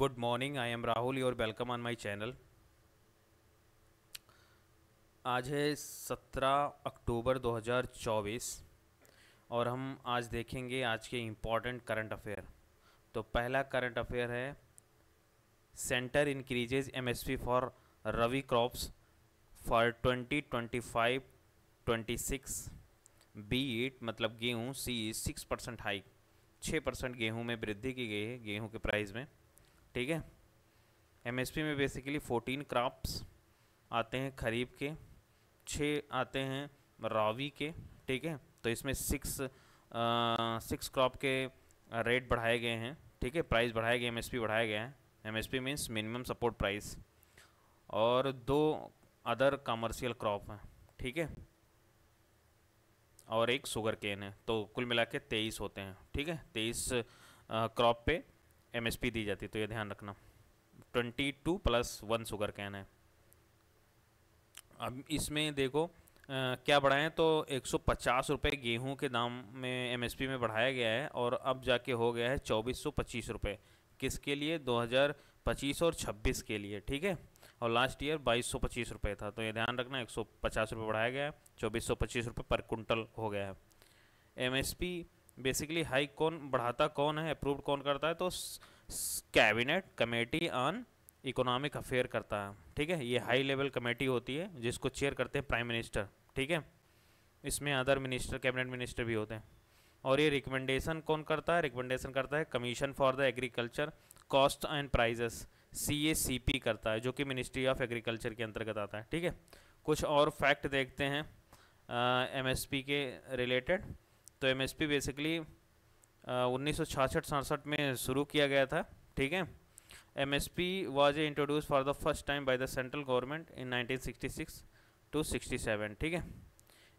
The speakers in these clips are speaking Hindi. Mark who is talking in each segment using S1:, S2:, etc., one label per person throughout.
S1: good morning i am rahul your welcome on my channel आज है 17 अक्टूबर 2024 और हम आज देखेंगे आज के इम्पॉर्टेंट करंट अफेयर तो पहला करंट अफेयर है centre increases MSP for rabi crops for 2025 26 be it मतलब गेहूँ सी सिक्स परसेंट हाइक छः परसेंट गेहूँ में वृद्धि की गई है गेहूँ के प्राइस में ठीक है एमएसपी में बेसिकली फोटीन क्राप्स आते हैं खरीफ के छः आते हैं रावी के ठीक है तो इसमें सिक्स सिक्स क्रॉप के रेट बढ़ाए गए हैं ठीक है प्राइस बढ़ाए गए एमएसपी बढ़ाया गया है MSP means minimum support price और दो अदर कमर्शियल क्रॉप हैं ठीक है और एक शुगर केन है तो कुल मिला के तेईस होते हैं ठीक है तेईस क्रॉप पे एमएसपी दी जाती है तो ये ध्यान रखना twenty two plus one sugarcane है अब इसमें देखो आ, क्या बढ़ाएं तो एक सौ पचास रुपये गेहूँ के दाम में एमएसपी में बढ़ाया गया है और अब जाके हो गया है चौबीस सौ पच्चीस रुपये किसके लिए दो हज़ार पच्चीस और छब्बीस के लिए ठीक है और लास्ट ईयर बाईस सौ पच्चीस रुपये था तो ये ध्यान रखना एक सौ पचास रुपये बढ़ाया गया है चौबीस सौ पच्चीस रुपये पर कुंटल हो गया है एमएसपी बेसिकली हाई कौन बढ़ाता कौन है अप्रूव कौन करता है तो cabinet committee on economic affair करता है ठीक है ये हाई लेवल कमेटी होती है जिसको चेयर करते हैं प्राइम मिनिस्टर ठीक है इसमें अदर मिनिस्टर कैबिनेट मिनिस्टर भी होते हैं और ये रिकमेंडेशन कौन करता है रिकमेंडेशन करता है commission for the agriculture cost and prices C A C P करता है जो कि मिनिस्ट्री ऑफ एग्रीकल्चर के अंतर्गत आता है ठीक है कुछ और फैक्ट देखते हैं एम एस पी के रिलेटेड तो एम एस पी बेसिकली उन्नीस सौ छियासठ में शुरू किया गया था ठीक है M S P was introduce for the first time by the central government in 1966 to 67 ठीक है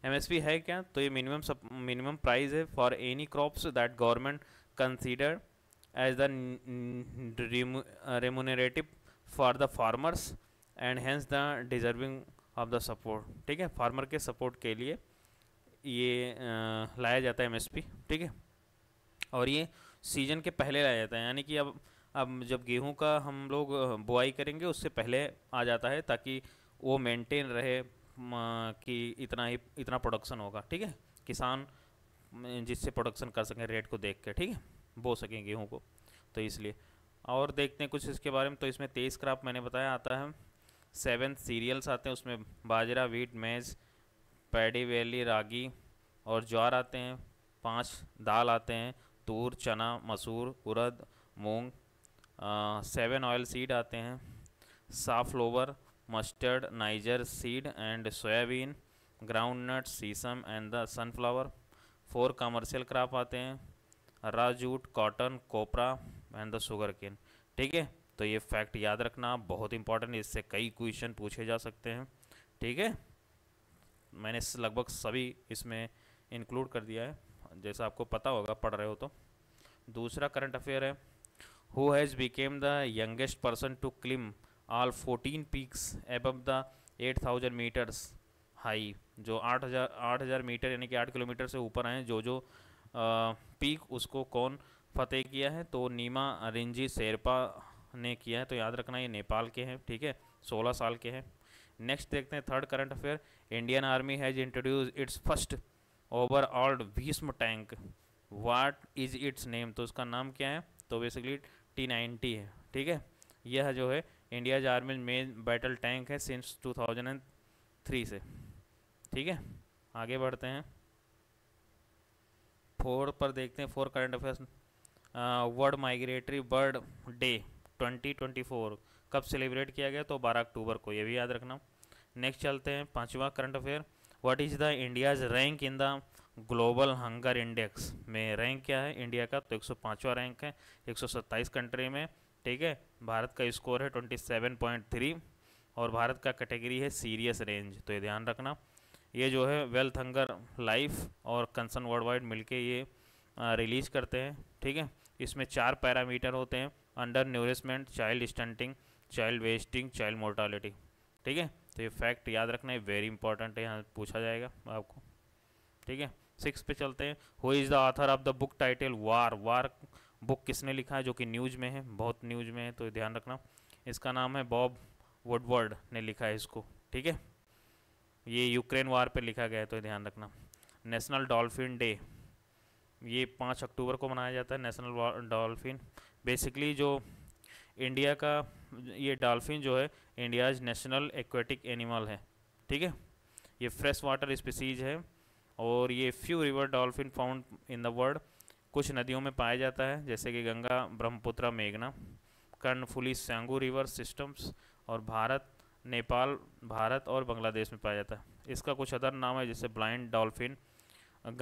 S1: एम एस पी है क्या तो ये मिनिमम मिनिमम प्राइज है for any crops that government consider as the remunerative for the farmers and hence the deserving of the support ठीक है फार्मर के सपोर्ट के लिए ये आ, uh, लाया जाता है एम एस पी ठीक है और ये सीजन के पहले लाया जाता है यानी कि अब अब जब गेहूं का हम लोग बुआई करेंगे उससे पहले आ जाता है ताकि वो मेंटेन रहे कि इतना ही इतना प्रोडक्शन होगा ठीक है किसान जिससे प्रोडक्शन कर सकें रेट को देख के ठीक है बो सकें गेहूँ को तो इसलिए और देखते हैं कुछ इसके बारे में तो इसमें तेईस क्राप मैंने बताया आता है सेवन सीरियल्स आते हैं उसमें bajra wheat maize paddy barley ragi और ज्वार आते हैं पांच दाल आते हैं tur chana masoor urad moong seven oilseed आते हैं safflower mustard niger seed and soybean groundnut sesame and the sunflower four commercial crop आते हैं raw jute cotton copra and the sugarcane ठीक है तो ये फैक्ट याद रखना बहुत इंपॉर्टेंट है इससे कई क्वेश्चन पूछे जा सकते हैं ठीक है मैंने लगभग सभी इसमें इंक्लूड कर दिया है जैसा आपको पता होगा पढ़ रहे हो तो दूसरा करंट अफेयर है who has become the youngest person to climb all 14 peaks above the 8000 metres high जो 8000 8000 मीटर यानी कि 8 किलोमीटर से ऊपर आए जो जो आ, पीक उसको कौन फतेह किया है तो नीमा रिंजी शेरपा ने किया है तो याद रखना ये नेपाल के हैं ठीक है सोलह साल के हैं नेक्स्ट देखते हैं third current affair Indian army has introduce its first overall Bhishma tank what is its name तो उसका नाम क्या है तो बेसिकली टी नाइन्टी है ठीक है यह जो है India army main battle tank है सिंस 2003 से ठीक है आगे बढ़ते हैं फोर पर देखते हैं four current affairs world migratory bird day 2024 कब सेलिब्रेट किया गया तो 12 अक्टूबर को यह भी याद रखना नेक्स्ट चलते हैं पांचवा current affair what is the India's rank in the global hunger index में रैंक क्या है इंडिया का तो पाँचवा रैंक है सत्ताईस कंट्री में ठीक है भारत का स्कोर है थ्री और भारत का कैटेगरी है सीरियस रेंज तो ये ध्यान रखना ये जो है वेल्थ हंगर लाइफ और कंसर्न वर्ल्ड वाइड मिल ये रिलीज करते हैं ठीक है इसमें चार पैरामीटर होते हैं undernourishment child stunting child wasting child mortality ठीक है तो ये फैक्ट याद रखना है वेरी इंपॉर्टेंट है यहाँ पूछा जाएगा आपको ठीक है सिक्स पे चलते हैं who is the author of the book title war war book किसने लिखा है जो कि न्यूज में है बहुत न्यूज में है तो ध्यान रखना इसका नाम है बॉब वुडवर्ड ने लिखा है इसको ठीक है ये यूक्रेन वार पे लिखा गया है तो ध्यान रखना नेशनल डॉल्फिन डे ये पाँच अक्टूबर को मनाया जाता है नेशनल डॉल्फिन बेसिकली जो इंडिया का ये डॉल्फिन जो है इंडियाज नेशनल एक्वेटिक एनिमल है ठीक है ये फ्रेश वाटर स्पीसीज है और ये few river dolphin found in the world कुछ नदियों में पाया जाता है जैसे कि गंगा ब्रह्मपुत्र मेघना कर्णफुली सेंगू रिवर सिस्टम्स और भारत नेपाल भारत और बांग्लादेश में पाया जाता है इसका कुछ अदर नाम है जैसे blind dolphin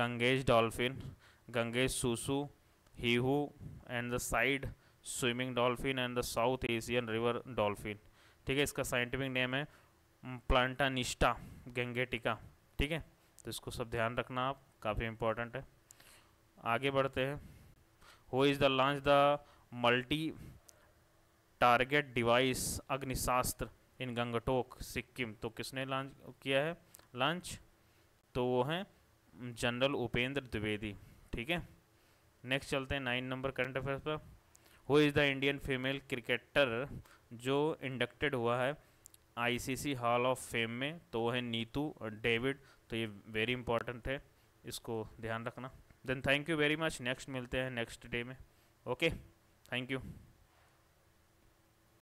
S1: Ganges dolphin Ganges susu हीहू and the side swimming dolphin and the South Asian river dolphin ठीक है इसका साइंटिफिक नेम है प्लांटा निष्ठा गेंगेटिका ठीक है तो इसको सब ध्यान रखना आप काफ़ी इंपॉर्टेंट है आगे बढ़ते हैं who is the launch the multi target device Agnishastra in Gangtok Sikkim तो किसने लॉन्च किया है लॉन्च तो वो हैं जनरल उपेंद्र द्विवेदी ठीक है नेक्स्ट चलते हैं नाइन नंबर करंट अफेयर्स पर who is the Indian female cricketer जो इंडक्टेड हुआ है आईसीसी हॉल ऑफ फेम में तो वो है नीतू और डेविड तो ये वेरी इंपॉर्टेंट है इसको ध्यान रखना then thank you very much next मिलते हैं नेक्स्ट डे में ओके थैंक यू